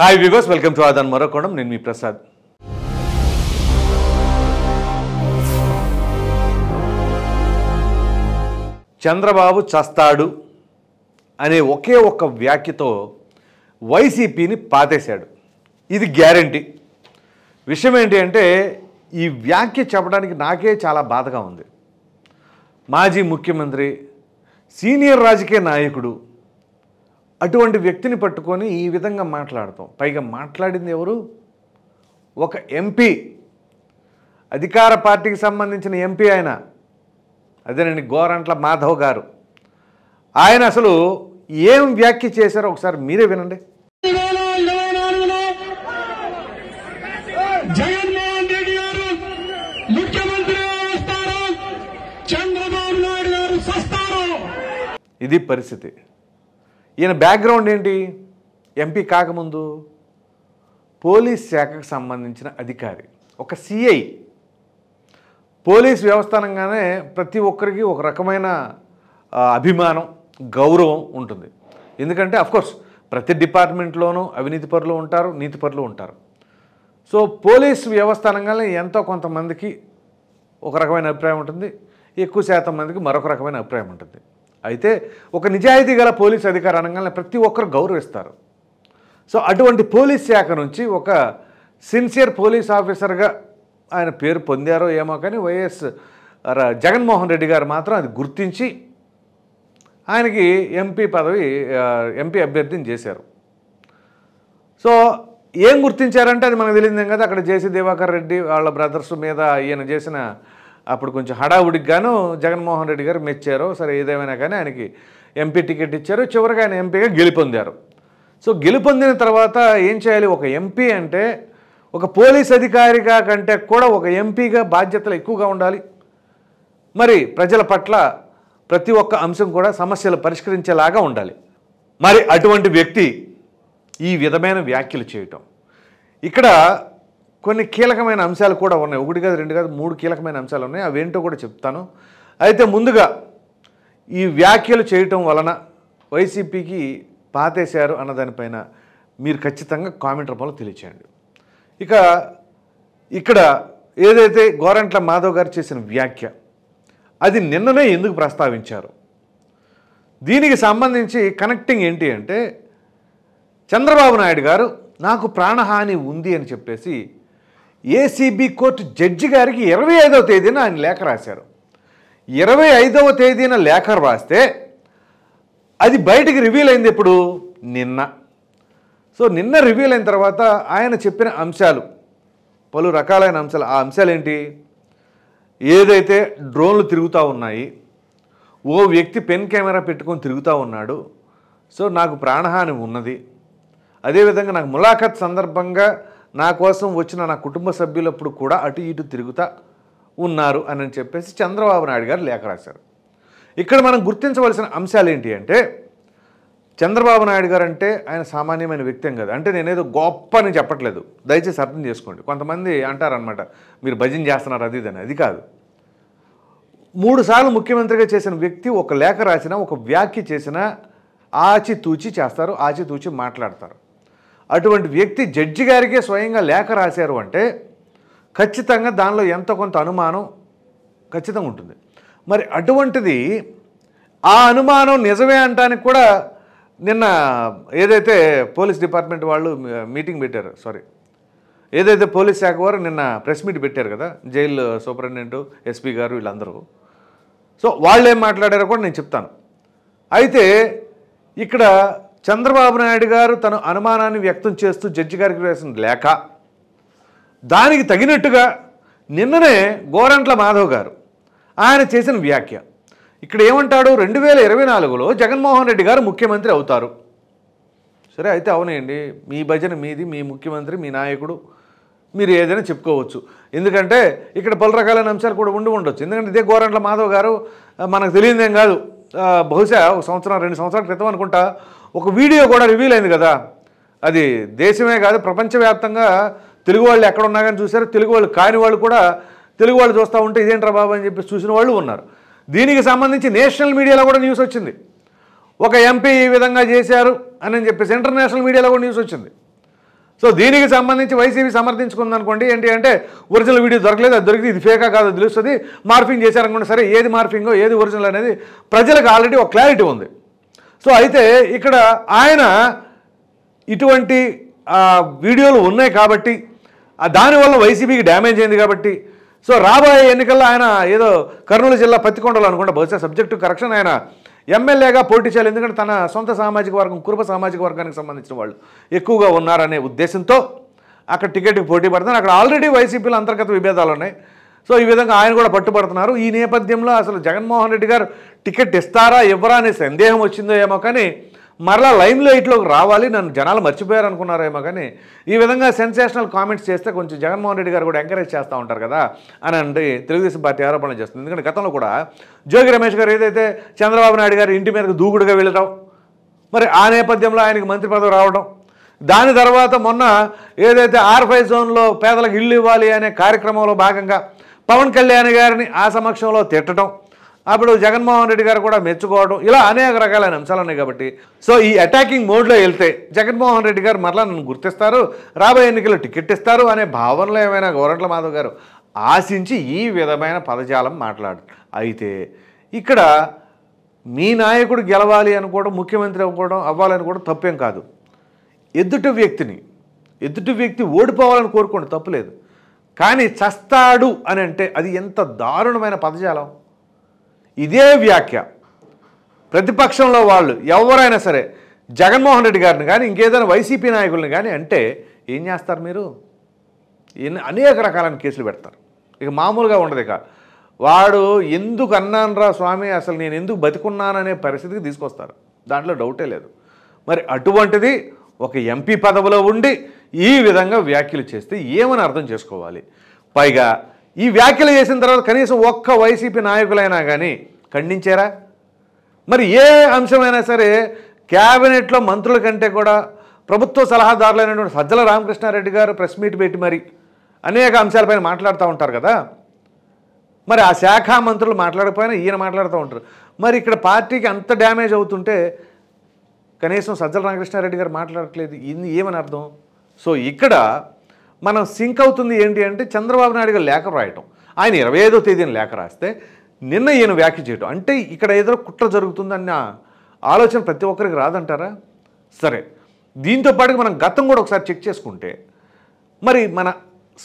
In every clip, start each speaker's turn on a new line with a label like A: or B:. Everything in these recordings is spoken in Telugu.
A: hi viewers welcome to Aadhan మరోకోణం నేను మీ ప్రసాద్ చంద్రబాబు చస్తాడు అనే ఒకే ఒక్క వ్యాఖ్యతో వైసీపీని పాతేశాడు ఇది గ్యారంటీ విషయం ఏంటి అంటే ఈ వ్యాఖ్య చెప్పడానికి నాకే చాలా బాధగా ఉంది మాజీ ముఖ్యమంత్రి సీనియర్ రాజకీయ నాయకుడు అటువంటి వ్యక్తిని పట్టుకొని ఈ విధంగా మాట్లాడతాం పైగా మాట్లాడింది ఎవరు ఒక ఎంపీ అధికార పార్టీకి సంబంధించిన ఎంపీ ఆయన అదేనండి గోరంట్ల మాధవ్ గారు ఆయన అసలు ఏం వ్యాఖ్య చేశారో ఒకసారి మీరే వినండి ఇది పరిస్థితి ఈయన బ్యాక్గ్రౌండ్ ఏంటి ఎంపీ కాకముందు పోలీస్ శాఖకు సంబంధించిన అధికారి ఒక సిఐ పోలీస్ వ్యవస్థానంగానే ప్రతి ఒక్కరికి ఒక రకమైన అభిమానం గౌరవం ఉంటుంది ఎందుకంటే అఫ్కోర్స్ ప్రతి డిపార్ట్మెంట్లోనూ అవినీతి పరులు ఉంటారు నీతి పరులు ఉంటారు సో పోలీస్ వ్యవస్థానంగానే ఎంతో కొంతమందికి ఒక రకమైన అభిప్రాయం ఉంటుంది ఎక్కువ శాతం మందికి మరొక రకమైన అభిప్రాయం ఉంటుంది అయితే ఒక నిజాయితీ గల పోలీస్ అధికారి అనగానే ప్రతి ఒక్కరు గౌరవిస్తారు సో అటువంటి పోలీస్ శాఖ నుంచి ఒక సిన్సియర్ పోలీస్ ఆఫీసర్గా ఆయన పేరు పొందారో ఏమో కానీ వైఎస్ జగన్మోహన్ రెడ్డి గారు మాత్రం అది గుర్తించి ఆయనకి ఎంపీ పదవి ఎంపీ అభ్యర్థిని చేశారు సో ఏం గుర్తించారంటే అది మనకు తెలియదు కదా అక్కడ జేసీ దివాకర్ రెడ్డి వాళ్ళ బ్రదర్స్ మీద ఈయన చేసిన అప్పుడు కొంచెం హడావుడికి గాను జగన్మోహన్ రెడ్డి గారు మెచ్చారు సరే ఏదేమైనా కానీ ఆయనకి ఎంపీ టికెట్ ఇచ్చారు చివరికి ఆయన ఎంపీగా గెలుపొందారు సో గెలుపొందిన తర్వాత ఏం చేయాలి ఒక ఎంపీ అంటే ఒక పోలీస్ అధికారిగా కంటే కూడా ఒక ఎంపీగా బాధ్యతలు ఎక్కువగా ఉండాలి మరి ప్రజల పట్ల ప్రతి ఒక్క అంశం కూడా సమస్యలు పరిష్కరించేలాగా ఉండాలి మరి అటువంటి వ్యక్తి ఈ విధమైన వ్యాఖ్యలు చేయటం ఇక్కడ కొన్ని కీలకమైన అంశాలు కూడా ఉన్నాయి ఒకటి కాదు రెండు కాదు మూడు కీలకమైన అంశాలు ఉన్నాయి అవేంటో కూడా చెప్తాను అయితే ముందుగా ఈ వ్యాఖ్యలు చేయటం వలన వైసీపీకి పాతేశారు అన్న దానిపైన మీరు ఖచ్చితంగా కామెంట్ రూపంలో తెలియచేయండి ఇక ఇక్కడ ఏదైతే గోరంట్ల మాధవ్ గారు చేసిన వ్యాఖ్య అది నిన్ననే ఎందుకు ప్రస్తావించారు దీనికి సంబంధించి కనెక్టింగ్ ఏంటి అంటే చంద్రబాబు నాయుడు గారు నాకు ప్రాణహాని ఉంది అని చెప్పేసి ఏసీబీ కోర్టు జడ్జి గారికి ఇరవై ఐదవ తేదీన ఆయన లేఖ రాశారు ఇరవై ఐదవ తేదీన లేఖ రాస్తే అది బయటికి రివీల్ అయింది ఇప్పుడు నిన్న సో నిన్న రివీల్ అయిన తర్వాత ఆయన చెప్పిన అంశాలు పలు రకాలైన అంశాలు ఆ అంశాలు ఏంటి ఏదైతే డ్రోన్లు తిరుగుతూ ఉన్నాయి ఓ వ్యక్తి పెన్ కెమెరా పెట్టుకొని తిరుగుతూ ఉన్నాడు సో నాకు ప్రాణహాని ఉన్నది అదేవిధంగా నాకు ములాఖత్ సందర్భంగా నా కోసం వచ్చిన నా కుటుంబ సభ్యులప్పుడు కూడా అటు ఇటు తిరుగుతా ఉన్నారు అని చెప్పేసి చంద్రబాబు నాయుడు గారు లేఖ రాశారు ఇక్కడ మనం గుర్తించవలసిన అంశాలు ఏంటి అంటే చంద్రబాబు నాయుడు గారు అంటే ఆయన సామాన్యమైన వ్యక్తి కదా అంటే నేనేదో గొప్ప అని చెప్పట్లేదు దయచేసి అర్థం చేసుకోండి కొంతమంది అంటారనమాట మీరు భజన చేస్తున్నారు అది ఇదని అది కాదు మూడుసార్లు ముఖ్యమంత్రిగా చేసిన వ్యక్తి ఒక లేఖ రాసిన ఒక వ్యాఖ్య చేసినా ఆచితూచి చేస్తారు ఆచితూచి మాట్లాడతారు అటువంటి వ్యక్తి జడ్జి గారికే స్వయంగా లేఖ రాశారు అంటే ఖచ్చితంగా దానిలో ఎంత కొంత అనుమానం ఖచ్చితంగా ఉంటుంది మరి అటువంటిది ఆ అనుమానం నిజమే అంటానికి కూడా నిన్న ఏదైతే పోలీస్ డిపార్ట్మెంట్ వాళ్ళు మీటింగ్ పెట్టారు సారీ ఏదైతే పోలీస్ శాఖ వారు నిన్న ప్రెస్ మీట్ పెట్టారు కదా జైలు సూపరింటెండెంట్ ఎస్పీ గారు వీళ్ళందరూ సో వాళ్ళు ఏం మాట్లాడారో కూడా నేను చెప్తాను అయితే ఇక్కడ చంద్రబాబు నాయుడు గారు తన అనుమానాన్ని వ్యక్తం చేస్తూ జడ్జి గారికి వేసిన లేఖ దానికి తగినట్టుగా నిన్ననే గోరంట్ల మాధవ్ గారు ఆయన చేసిన వ్యాఖ్య ఇక్కడ ఏమంటాడు రెండు వేల ఇరవై నాలుగులో జగన్మోహన్ రెడ్డి గారు ముఖ్యమంత్రి అవుతారు సరే అయితే అవునండి మీ భజన మీది మీ ముఖ్యమంత్రి మీ నాయకుడు మీరు ఏదైనా చెప్పుకోవచ్చు ఎందుకంటే ఇక్కడ పలు రకాలైన అంశాలు కూడా ఉండి ఉండొచ్చు ఎందుకంటే ఇదే గోరంట్ల మాధవ్ గారు మనకు తెలియదేం కాదు బహుశా ఒక సంవత్సరం రెండు సంవత్సరాల క్రితం అనుకుంటా ఒక వీడియో కూడా రివీల్ అయింది కదా అది దేశమే కాదు ప్రపంచవ్యాప్తంగా తెలుగు వాళ్ళు ఎక్కడ ఉన్నా కానీ చూశారు తెలుగు వాళ్ళు కాని వాళ్ళు కూడా తెలుగు వాళ్ళు చూస్తూ ఉంటే ఇదేంట్రా బాబు అని చెప్పి చూసిన వాళ్ళు ఉన్నారు దీనికి సంబంధించి నేషనల్ మీడియాలో కూడా న్యూస్ వచ్చింది ఒక ఎంపీ ఈ విధంగా చేశారు అని చెప్పేసి ఇంటర్నేషనల్ మీడియాలో కూడా న్యూస్ వచ్చింది సో దీనికి సంబంధించి వైసీపీ సమర్థించుకుంది అనుకోండి ఏంటి అంటే ఒరిజినల్ వీడియో దొరకలేదు అది దొరికితే ఇది ఫేకా కాదు తెలుస్తుంది మార్ఫింగ్ చేశారనుకోండి సరే ఏది మార్ఫింగో ఏది ఒరిజినల్ అనేది ప్రజలకు ఆల్రెడీ ఒక క్లారిటీ ఉంది సో అయితే ఇక్కడ ఆయన ఇటువంటి వీడియోలు ఉన్నాయి కాబట్టి దానివల్ల వైసీపీకి డ్యామేజ్ అయింది కాబట్టి సో రాబోయే ఎన్నికల్లో ఆయన ఏదో కర్నూలు జిల్లా పత్తికొండలు అనుకుంటా బహుశా సబ్జెక్టు కరెక్షన్ ఆయన ఎమ్మెల్యేగా పోటీ చేయాలి ఎందుకంటే తన సొంత సామాజిక వర్గం కురుప సామాజిక వర్గానికి సంబంధించిన వాళ్ళు ఎక్కువగా ఉన్నారనే ఉద్దేశంతో అక్కడ టికెట్కి పోటీ పడుతున్నారు అక్కడ ఆల్రెడీ వైసీపీలో అంతర్గత విభేదాలు ఉన్నాయి సో ఈ విధంగా ఆయన కూడా పట్టుబడుతున్నారు ఈ నేపథ్యంలో అసలు జగన్మోహన్ రెడ్డి గారు టికెట్ ఇస్తారా ఇవ్వరా అనే సందేహం వచ్చిందో ఏమో కానీ మరలా లైమ్ లైట్లోకి రావాలి నన్ను జనాలు మర్చిపోయారు అనుకున్నారేమో కానీ ఈ విధంగా సెన్సేషనల్ కామెంట్స్ చేస్తే కొంచెం జగన్మోహన్ రెడ్డి గారు కూడా ఎంకరేజ్ చేస్తూ ఉంటారు కదా అని అంటే తెలుగుదేశం పార్టీ ఆరోపణలు చేస్తుంది ఎందుకంటే గతంలో కూడా జోగి రమేష్ గారు ఏదైతే చంద్రబాబు నాయుడు గారు ఇంటి మీదకు దూకుడుగా వెళ్ళడం మరి ఆ నేపథ్యంలో ఆయనకు మంత్రి పదవి రావడం దాని తర్వాత మొన్న ఏదైతే ఆర్ఫై జోన్లో పేదలకు ఇల్లు ఇవ్వాలి అనే కార్యక్రమంలో భాగంగా పవన్ కళ్యాణ్ గారిని ఆ సమక్షంలో తిట్టడం అప్పుడు జగన్మోహన్ రెడ్డి గారు కూడా మెచ్చుకోవడం ఇలా అనేక రకాలైన అంశాలు ఉన్నాయి కాబట్టి సో ఈ అటాకింగ్ మోడ్లో వెళ్తే జగన్మోహన్ రెడ్డి గారు మరలా నన్ను గుర్తిస్తారు రాబోయే ఎన్నికలు టికెట్ ఇస్తారు అనే భావనలో ఏమైనా గోరంట్ల మాధవ్ గారు ఆశించి ఈ విధమైన పదజాలం మాట్లాడు అయితే ఇక్కడ మీ నాయకుడు గెలవాలి అనుకోవడం ముఖ్యమంత్రి అవ్వడం అవ్వాలని కూడా తప్పేం కాదు ఎదుటి వ్యక్తిని ఎదుటి వ్యక్తి ఓడిపోవాలని కోరుకోండి తప్పులేదు కానీ చస్తాడు అని అంటే అది ఎంత దారుణమైన పదజాలం ఇదే వ్యాఖ్య ప్రతిపక్షంలో వాళ్ళు ఎవరైనా సరే జగన్మోహన్ రెడ్డి గారిని కానీ ఇంకేదైనా వైసీపీ నాయకుల్ని కానీ అంటే ఏం చేస్తారు మీరు అనేక రకాలైన కేసులు పెడతారు ఇక మామూలుగా ఉండదు ఇక వాడు ఎందుకు అన్నానరా స్వామి అసలు నేను ఎందుకు బతికున్నాననే పరిస్థితికి తీసుకొస్తారు దాంట్లో డౌటే లేదు మరి అటువంటిది ఒక ఎంపీ పదవిలో ఉండి ఈ విధంగా వ్యాఖ్యలు చేస్తే ఏమని అర్థం చేసుకోవాలి పైగా ఈ వ్యాఖ్యలు చేసిన తర్వాత కనీసం ఒక్క వైసీపీ నాయకులైనా కానీ ఖండించారా మరి ఏ అంశమైనా సరే క్యాబినెట్లో మంత్రుల కంటే కూడా ప్రభుత్వ సలహాదారులైనటువంటి సజ్జల రామకృష్ణారెడ్డి గారు ప్రెస్ మీట్ పెట్టి మరి అనేక అంశాలపైన మాట్లాడుతూ ఉంటారు కదా మరి ఆ శాఖ మంత్రులు మాట్లాడకపోయినా ఈయన మాట్లాడుతూ ఉంటారు మరి ఇక్కడ పార్టీకి అంత డ్యామేజ్ అవుతుంటే కనీసం సజ్జల రామకృష్ణారెడ్డి గారు మాట్లాడట్లేదు ఇది ఏమని అర్థం సో ఇక్కడ మనం సింక్ అవుతుంది ఏంటి అంటే చంద్రబాబు నాయుడు గారు లేఖ రాయటం ఆయన ఇరవై ఐదో తేదీని లేఖ రాస్తే నిన్న ఈయన వ్యాఖ్య చేయడం అంటే ఇక్కడ ఏదో కుట్ర జరుగుతుందన్న ఆలోచన ప్రతి ఒక్కరికి రాదంటారా సరే దీంతో పాటు మనం గతం కూడా ఒకసారి చెక్ చేసుకుంటే మరి మన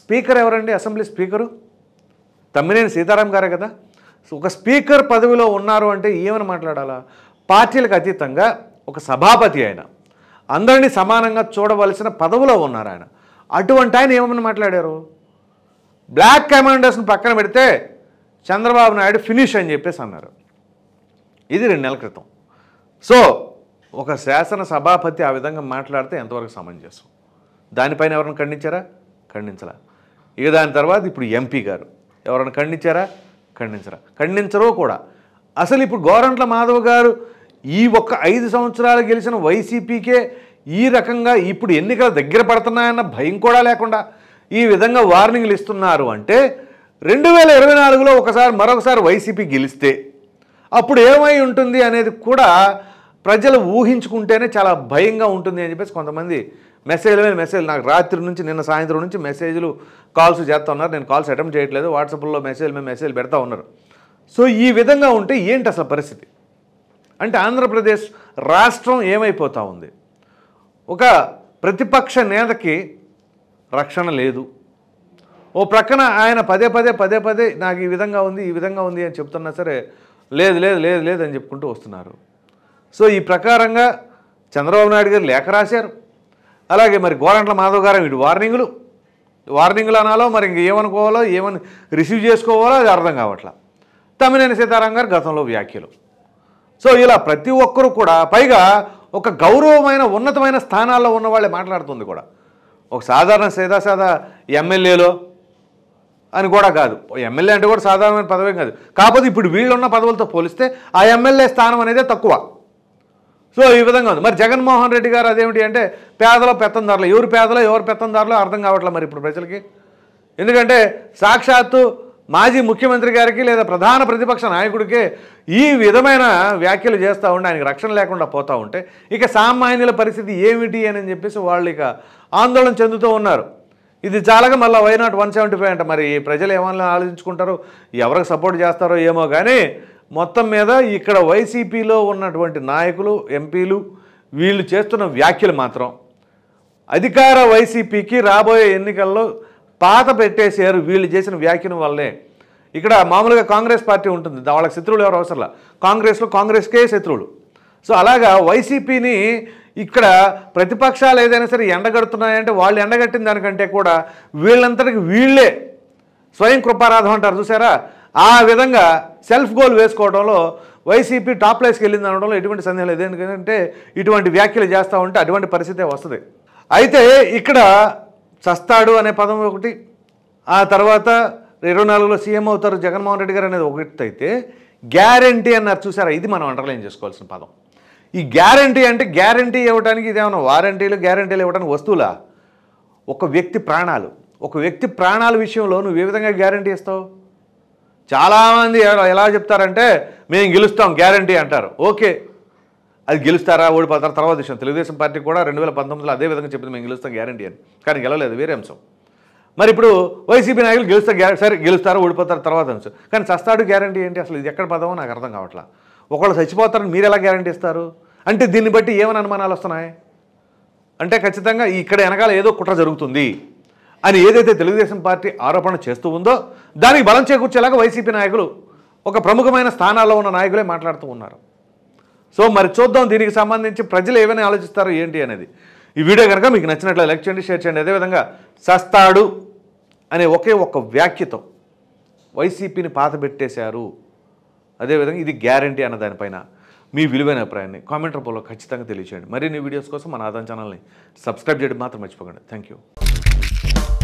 A: స్పీకర్ ఎవరండి అసెంబ్లీ స్పీకరు తమ్మినేని సీతారాం గారే కదా ఒక స్పీకర్ పదవిలో ఉన్నారు అంటే ఏమని మాట్లాడాలా పార్టీలకు అతీతంగా ఒక సభాపతి ఆయన అందరినీ సమానంగా చూడవలసిన పదవిలో ఉన్నారు ఆయన అటువంటి ఆయన ఏమని మాట్లాడారు బ్లాక్ కమాండర్స్ని పక్కన పెడితే చంద్రబాబు నాయుడు ఫినిష్ అని చెప్పేసి అన్నారు ఇది రెండు నెలల క్రితం సో ఒక శాసన సభాపతి ఆ విధంగా మాట్లాడితే ఎంతవరకు సమంజసం దానిపైన ఎవరైనా ఖండించారా ఖండించరా ఇక దాని తర్వాత ఇప్పుడు ఎంపీ గారు ఎవరైనా ఖండించారా ఖండించరా ఖండించరో కూడా అసలు ఇప్పుడు గోరంట్ల మాధవ్ గారు ఈ ఒక్క ఐదు సంవత్సరాలు గెలిచిన వైసీపీకే ఈ రకంగా ఇప్పుడు ఎన్నికలు దగ్గర పడుతున్నాయన్న భయం కూడా లేకుండా ఈ విధంగా వార్నింగ్లు ఇస్తున్నారు అంటే రెండు వేల ఇరవై నాలుగులో ఒకసారి మరొకసారి వైసీపీ గెలిస్తే అప్పుడు ఏమై ఉంటుంది అనేది కూడా ప్రజలు ఊహించుకుంటేనే చాలా భయంగా ఉంటుంది అని చెప్పేసి కొంతమంది మెసేజ్ల మీద మెసేజ్ నాకు రాత్రి నుంచి నిన్న సాయంత్రం నుంచి మెసేజ్లు కాల్స్ చేస్తూ ఉన్నారు నేను కాల్స్ అటెంప్ట్ చేయట్లేదు వాట్సాప్లో మెసేజ్ మీద మెసేజ్ పెడతా ఉన్నారు సో ఈ విధంగా ఉంటే ఏంటి అసలు పరిస్థితి అంటే ఆంధ్రప్రదేశ్ రాష్ట్రం ఏమైపోతూ ఉంది ఒక ప్రతిపక్ష నేతకి రక్షణ లేదు ఓ ప్రక్కన ఆయన పదే పదే పదే పదే నాకు ఈ విధంగా ఉంది ఈ విధంగా ఉంది అని చెప్తున్నా సరే లేదు లేదు లేదు లేదు అని చెప్పుకుంటూ వస్తున్నారు సో ఈ ప్రకారంగా చంద్రబాబు నాయుడు గారు లేఖ రాశారు అలాగే మరి గోరంట్ల మాధవ్ గారు వీడు వార్నింగ్లు వార్నింగ్లు అనాలో మరి ఇంక ఏమనుకోవాలో ఏమని రిసీవ్ చేసుకోవాలో అది అర్థం కావట్లా తమ్మినేని సీతారాం గారు గతంలో వ్యాఖ్యలు సో ఇలా ప్రతి ఒక్కరు కూడా పైగా ఒక గౌరవమైన ఉన్నతమైన స్థానాల్లో ఉన్నవాళ్ళే మాట్లాడుతుంది కూడా ఒక సాధారణ సేదాసాదా ఎమ్మెల్యేలో అని కూడా కాదు ఎమ్మెల్యే అంటే కూడా సాధారణమైన పదవి కాదు కాకపోతే ఇప్పుడు వీళ్ళున్న పదవులతో పోలిస్తే ఆ ఎమ్మెల్యే స్థానం అనేది తక్కువ సో ఈ విధంగా ఉంది మరి జగన్మోహన్ రెడ్డి గారు అదేమిటి అంటే పేదలో పెత్తందారులు ఎవరు పేదలో ఎవరు పెత్తందారులో అర్థం కావట్లేదు మరి ఇప్పుడు ప్రజలకి ఎందుకంటే సాక్షాత్తు మాజీ ముఖ్యమంత్రి గారికి లేదా ప్రధాన ప్రతిపక్ష నాయకుడికి ఈ విధమైన వ్యాఖ్యలు చేస్తూ ఉండి ఆయనకి రక్షణ లేకుండా పోతూ ఉంటే ఇక సామాన్యుల పరిస్థితి ఏమిటి అని చెప్పేసి వాళ్ళు ఇక ఆందోళన చెందుతూ ఉన్నారు ఇది చాలాగా మళ్ళీ why not one seventy five అంట మరి ప్రజలు ఏమైనా ఆలోచించుకుంటారో ఎవరికి సపోర్ట్ చేస్తారో ఏమో కానీ మొత్తం మీద ఇక్కడ వైసీపీలో ఉన్నటువంటి నాయకులు ఎంపీలు వీళ్ళు చేస్తున్న వ్యాఖ్యలు మాత్రం అధికార వైసీపీకి రాబోయే ఎన్నికల్లో పాత పెట్టేశారు వీళ్ళు చేసిన వ్యాఖ్యల వల్లే ఇక్కడ మామూలుగా కాంగ్రెస్ పార్టీ ఉంటుంది వాళ్ళకి శత్రువులు ఎవరు అవసరంలా కాంగ్రెస్లో కాంగ్రెస్కే శత్రువులు సో అలాగా వైసీపీని ఇక్కడ ప్రతిపక్షాలు ఏదైనా సరే ఎండగడుతున్నాయంటే వాళ్ళు ఎండగట్టిన దానికంటే కూడా వీళ్ళంతటికి వీళ్ళే స్వయం కృపారాధం అంటారు చూసారా ఆ విధంగా సెల్ఫ్ గోల్ వేసుకోవడంలో వైసీపీ టాప్ లైస్కి వెళ్ళింది అనడంలో ఎటువంటి సందేహం లేదు ఎందుకంటే ఇటువంటి వ్యాఖ్యలు చేస్తూ ఉంటే అటువంటి పరిస్థితే వస్తుంది అయితే ఇక్కడ చస్తాడు అనే పదం ఒకటి ఆ తర్వాత ఇరవై నాలుగులో సీఎం అవుతారు జగన్మోహన్ రెడ్డి గారు అనేది ఒకటి అయితే గ్యారంటీ అన్నారు చూసారా ఇది మనం అండర్లైన్ చేసుకోవాల్సిన పదం ఈ గ్యారంటీ అంటే గ్యారంటీ ఇవ్వడానికి ఇదేమన్నా వారంటీలు గ్యారంటీలు ఇవ్వడానికి వస్తువులా ఒక వ్యక్తి ప్రాణాలు ఒక వ్యక్తి ప్రాణాల విషయంలో నువ్వు ఏ విధంగా గ్యారంటీ ఇస్తావు చాలామంది ఎలా చెప్తారంటే మేము గెలుస్తాం గ్యారంటీ అంటారు ఓకే అది గెలుస్తారా ఓడిపోతారా తర్వాత విషయం తెలుగుదేశం పార్టీ కూడా రెండు వేల పంతొమ్మిదిలో అదే విధంగా చెప్పింది మేము గెలుస్తాం గ్యారంటీ అని కానీ గెలవలేదు వేరే అంశం మరి ఇప్పుడు వైసీపీ నాయకులు గెలుస్తా గ్యారె సరే గెలుస్తారా ఓడిపోతారు తర్వాత అంశం కానీ సస్తాడు గ్యారంటీ ఏంటి అసలు ఇది ఎక్కడ పదమో నాకు అర్థం కావట్లా ఒకళ్ళు చచ్చిపోతారని మీరు ఎలా గ్యారంటీ ఇస్తారు అంటే దీన్ని బట్టి ఏమని అనుమానాలు వస్తున్నాయి అంటే ఖచ్చితంగా ఇక్కడ వెనకాల ఏదో కుట్ర జరుగుతుంది అని ఏదైతే తెలుగుదేశం పార్టీ ఆరోపణ చేస్తూ ఉందో దానికి బలం చేకూర్చేలాగా వైసీపీ నాయకులు ఒక ప్రముఖమైన స్థానాల్లో ఉన్న నాయకులే మాట్లాడుతూ ఉన్నారు సో మరి చూద్దాం దీనికి సంబంధించి ప్రజలు ఏమైనా ఆలోచిస్తారో ఏంటి అనేది ఈ వీడియో కనుక మీకు నచ్చినట్లు లైక్ చేయండి షేర్ చేయండి అదేవిధంగా సస్తాడు అనే ఒకే ఒక వ్యాఖ్యతో వైసీపీని పాత పెట్టేశారు అదేవిధంగా ఇది గ్యారంటీ అన్న దానిపైన మీ విలువైన అభిప్రాయాన్ని కామెంట్ రూపంలో ఖచ్చితంగా తెలియచేయండి మరిన్ని వీడియోస్ కోసం మన ఆదాయం ఛానల్ని సబ్స్క్రైబ్ చేయడం మాత్రం మర్చిపోకండి థ్యాంక్ యూ